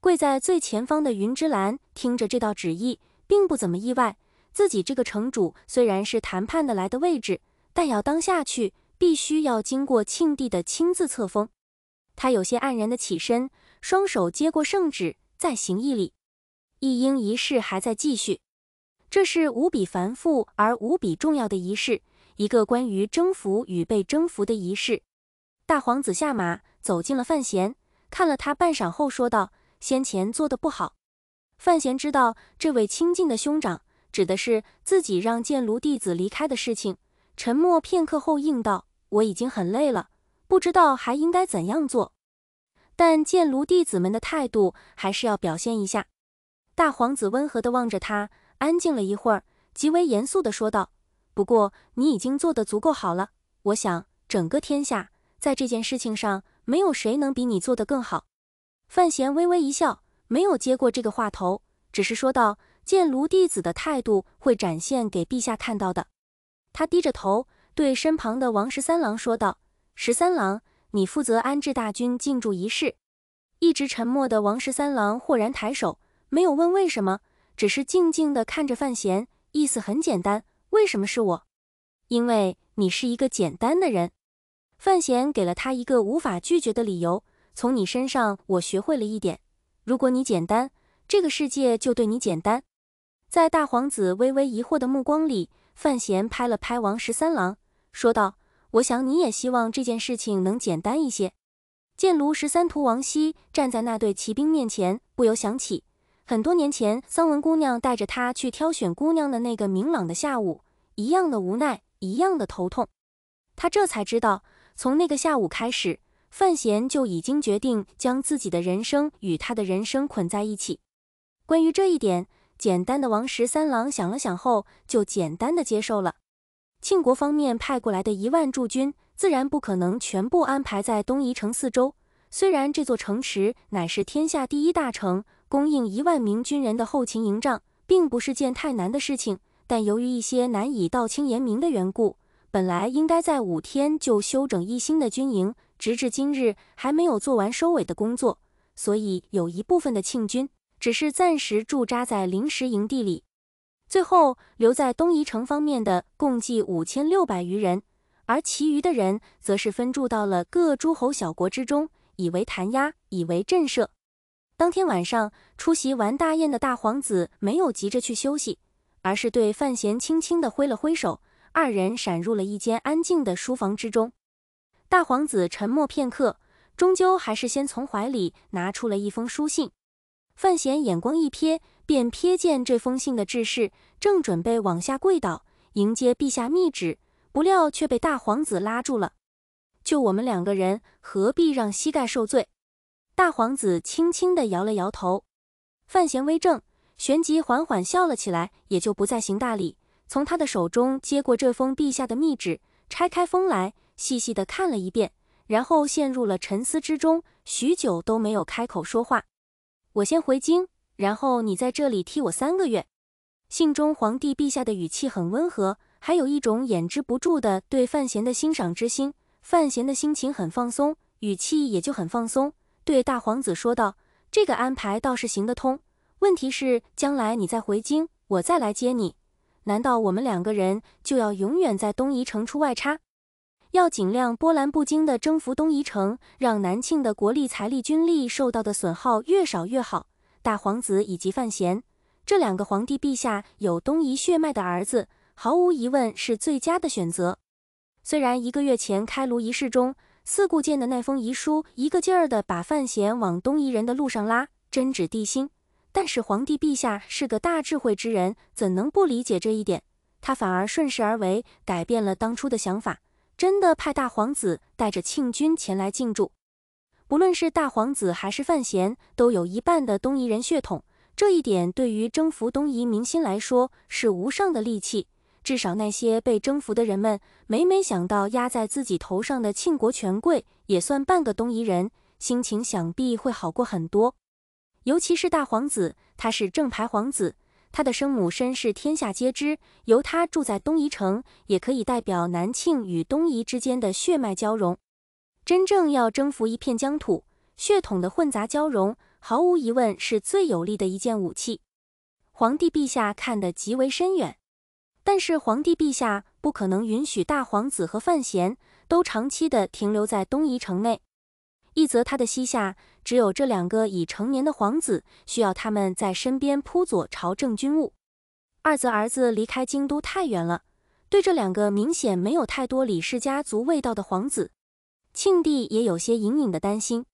跪在最前方的云之澜听着这道旨意，并不怎么意外。自己这个城主虽然是谈判的来的位置，但要当下去，必须要经过庆帝的亲自册封。他有些黯然的起身，双手接过圣旨，再行一礼。一应仪式还在继续，这是无比繁复而无比重要的仪式，一个关于征服与被征服的仪式。大皇子下马，走进了范闲，看了他半晌后说道。先前做的不好，范闲知道这位亲近的兄长指的是自己让剑炉弟子离开的事情。沉默片刻后，应道：“我已经很累了，不知道还应该怎样做。但剑炉弟子们的态度还是要表现一下。”大皇子温和地望着他，安静了一会儿，极为严肃地说道：“不过你已经做的足够好了，我想整个天下在这件事情上没有谁能比你做的更好。”范闲微微一笑，没有接过这个话头，只是说道：“见卢弟子的态度会展现给陛下看到的。”他低着头，对身旁的王十三郎说道：“十三郎，你负责安置大军进驻一事。”一直沉默的王十三郎豁然抬手，没有问为什么，只是静静地看着范闲。意思很简单：为什么是我？因为你是一个简单的人。范闲给了他一个无法拒绝的理由。从你身上，我学会了一点。如果你简单，这个世界就对你简单。在大皇子微微疑惑的目光里，范闲拍了拍王十三郎，说道：“我想你也希望这件事情能简单一些。”见卢十三徒王希站在那队骑兵面前，不由想起很多年前桑文姑娘带着他去挑选姑娘的那个明朗的下午，一样的无奈，一样的头痛。他这才知道，从那个下午开始。范闲就已经决定将自己的人生与他的人生捆在一起。关于这一点，简单的王十三郎想了想后，就简单的接受了。庆国方面派过来的一万驻军，自然不可能全部安排在东夷城四周。虽然这座城池乃是天下第一大城，供应一万名军人的后勤营帐，并不是件太难的事情，但由于一些难以道清言明的缘故，本来应该在五天就修整一新的军营。直至今日还没有做完收尾的工作，所以有一部分的庆军只是暂时驻扎在临时营地里。最后留在东夷城方面的共计五千六百余人，而其余的人则是分驻到了各诸侯小国之中，以为弹压，以为震慑。当天晚上出席完大宴的大皇子没有急着去休息，而是对范闲轻轻地挥了挥手，二人闪入了一间安静的书房之中。大皇子沉默片刻，终究还是先从怀里拿出了一封书信。范闲眼光一瞥，便瞥见这封信的制式，正准备往下跪倒迎接陛下密旨，不料却被大皇子拉住了。就我们两个人，何必让膝盖受罪？大皇子轻轻地摇了摇头。范闲微怔，旋即缓缓笑了起来，也就不再行大礼，从他的手中接过这封陛下的密旨，拆开封来。细细的看了一遍，然后陷入了沉思之中，许久都没有开口说话。我先回京，然后你在这里替我三个月。信中，皇帝陛下的语气很温和，还有一种掩饰不住的对范闲的欣赏之心。范闲的心情很放松，语气也就很放松，对大皇子说道：“这个安排倒是行得通。问题是，将来你再回京，我再来接你，难道我们两个人就要永远在东夷城出外差？”要尽量波澜不惊地征服东夷城，让南庆的国力、财力、军力受到的损耗越少越好。大皇子以及范闲这两个皇帝陛下有东夷血脉的儿子，毫无疑问是最佳的选择。虽然一个月前开颅仪式中，四顾剑的那封遗书一个劲儿地把范闲往东夷人的路上拉，针指地心，但是皇帝陛下是个大智慧之人，怎能不理解这一点？他反而顺势而为，改变了当初的想法。真的派大皇子带着庆军前来庆祝。不论是大皇子还是范闲，都有一半的东夷人血统。这一点对于征服东夷民心来说是无上的利器。至少那些被征服的人们，每每想到压在自己头上的庆国权贵也算半个东夷人，心情想必会好过很多。尤其是大皇子，他是正牌皇子。他的生母身世天下皆知，由他住在东夷城，也可以代表南庆与东夷之间的血脉交融。真正要征服一片疆土，血统的混杂交融，毫无疑问是最有力的一件武器。皇帝陛下看得极为深远，但是皇帝陛下不可能允许大皇子和范闲都长期的停留在东夷城内，一则他的膝下。只有这两个已成年的皇子需要他们在身边辅佐朝政军务，二则儿子离开京都太远了，对这两个明显没有太多李氏家族味道的皇子，庆帝也有些隐隐的担心。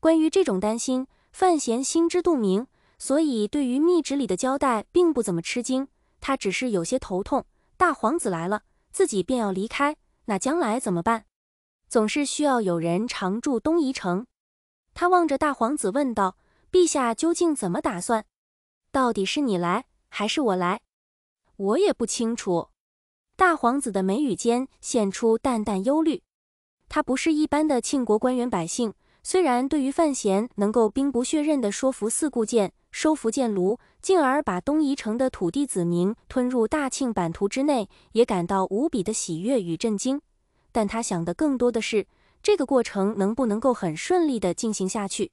关于这种担心，范闲心知肚明，所以对于密旨里的交代并不怎么吃惊。他只是有些头痛：大皇子来了，自己便要离开，那将来怎么办？总是需要有人常驻东夷城。他望着大皇子问道：“陛下究竟怎么打算？到底是你来还是我来？我也不清楚。”大皇子的眉宇间现出淡淡忧虑。他不是一般的庆国官员百姓，虽然对于范闲能够兵不血刃的说服四顾剑收服剑庐，进而把东夷城的土地子民吞入大庆版图之内，也感到无比的喜悦与震惊，但他想的更多的是。这个过程能不能够很顺利的进行下去？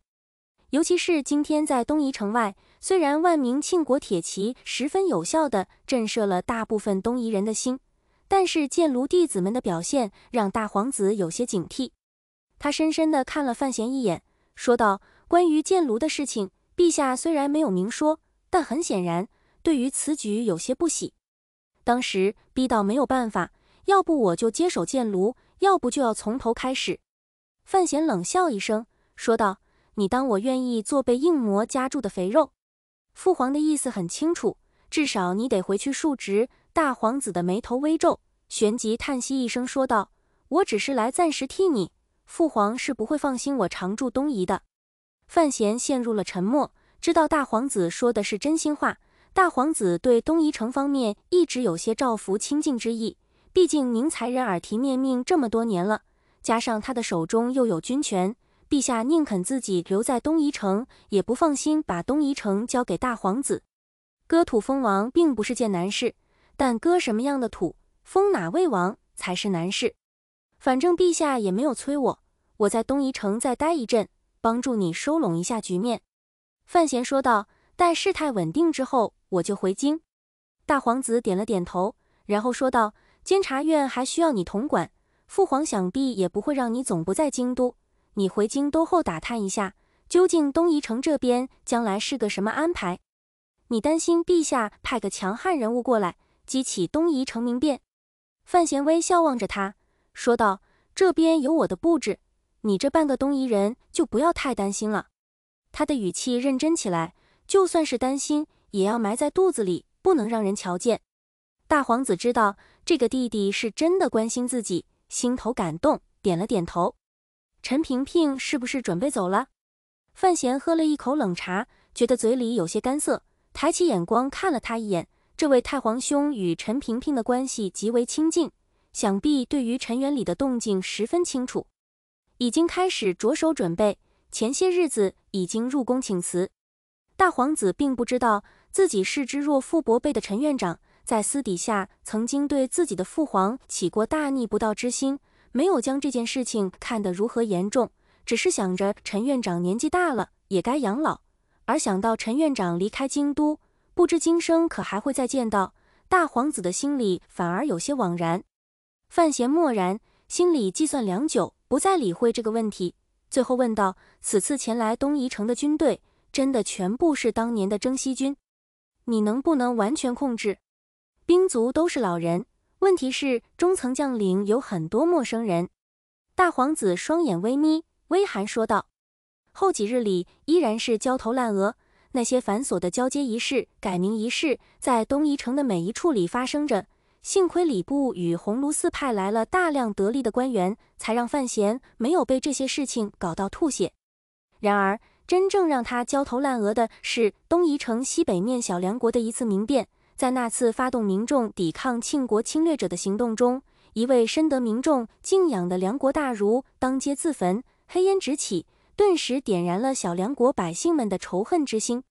尤其是今天在东夷城外，虽然万民庆国铁骑十分有效的震慑了大部分东夷人的心，但是剑炉弟子们的表现让大皇子有些警惕。他深深的看了范闲一眼，说道：“关于剑炉的事情，陛下虽然没有明说，但很显然对于此举有些不喜。当时逼到没有办法，要不我就接手剑炉。要不就要从头开始，范闲冷笑一声说道：“你当我愿意做被硬磨夹住的肥肉？”父皇的意思很清楚，至少你得回去述职。大皇子的眉头微皱，旋即叹息一声说道：“我只是来暂时替你，父皇是不会放心我常驻东夷的。”范闲陷入了沉默，知道大皇子说的是真心话。大皇子对东夷城方面一直有些照拂亲近之意。毕竟宁才人耳提面命这么多年了，加上他的手中又有军权，陛下宁肯自己留在东夷城，也不放心把东夷城交给大皇子。割土封王并不是件难事，但割什么样的土，封哪位王才是难事。反正陛下也没有催我，我在东夷城再待一阵，帮助你收拢一下局面。”范闲说道。待事态稳定之后，我就回京。”大皇子点了点头，然后说道。监察院还需要你统管，父皇想必也不会让你总不在京都。你回京都后打探一下，究竟东夷城这边将来是个什么安排？你担心陛下派个强悍人物过来，激起东夷城民变？范闲微笑望着他，说道：“这边有我的布置，你这半个东夷人就不要太担心了。”他的语气认真起来，就算是担心，也要埋在肚子里，不能让人瞧见。大皇子知道。这个弟弟是真的关心自己，心头感动，点了点头。陈平平是不是准备走了？范闲喝了一口冷茶，觉得嘴里有些干涩，抬起眼光看了他一眼。这位太皇兄与陈平平的关系极为亲近，想必对于陈元里的动静十分清楚，已经开始着手准备。前些日子已经入宫请辞。大皇子并不知道自己视之若父伯辈的陈院长。在私底下曾经对自己的父皇起过大逆不道之心，没有将这件事情看得如何严重，只是想着陈院长年纪大了也该养老，而想到陈院长离开京都，不知今生可还会再见到大皇子的心里反而有些惘然。范闲默然，心里计算良久，不再理会这个问题，最后问道：“此次前来东夷城的军队，真的全部是当年的征西军？你能不能完全控制？”兵卒都是老人，问题是中层将领有很多陌生人。大皇子双眼微眯，微寒说道：“后几日里依然是焦头烂额，那些繁琐的交接仪式、改名仪式，在东夷城的每一处里发生着。幸亏礼部与鸿胪寺派来了大量得力的官员，才让范闲没有被这些事情搞到吐血。然而，真正让他焦头烂额的是东夷城西北面小梁国的一次民变。”在那次发动民众抵抗庆国侵略者的行动中，一位深得民众敬仰的梁国大儒当街自焚，黑烟直起，顿时点燃了小梁国百姓们的仇恨之心。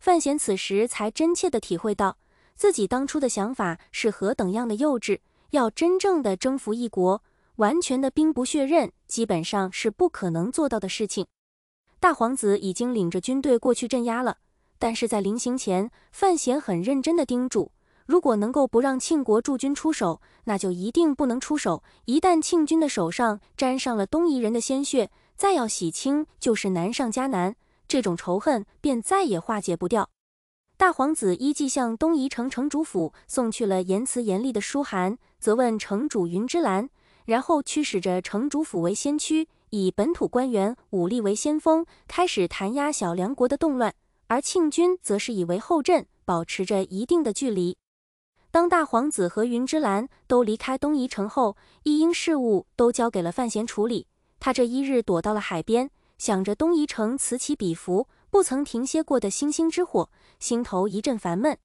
范闲此时才真切的体会到自己当初的想法是何等样的幼稚。要真正的征服一国，完全的兵不血刃，基本上是不可能做到的事情。大皇子已经领着军队过去镇压了。但是在临行前，范闲很认真地叮嘱：如果能够不让庆国驻军出手，那就一定不能出手。一旦庆军的手上沾上了东夷人的鲜血，再要洗清就是难上加难，这种仇恨便再也化解不掉。大皇子依计向东夷城城主府送去了言辞严厉的书函，责问城主云之澜，然后驱使着城主府为先驱，以本土官员武力为先锋，开始弹压小梁国的动乱。而庆军则是以为后阵，保持着一定的距离。当大皇子和云之澜都离开东夷城后，一应事务都交给了范闲处理。他这一日躲到了海边，想着东夷城此起彼伏、不曾停歇过的星星之火，心头一阵烦闷。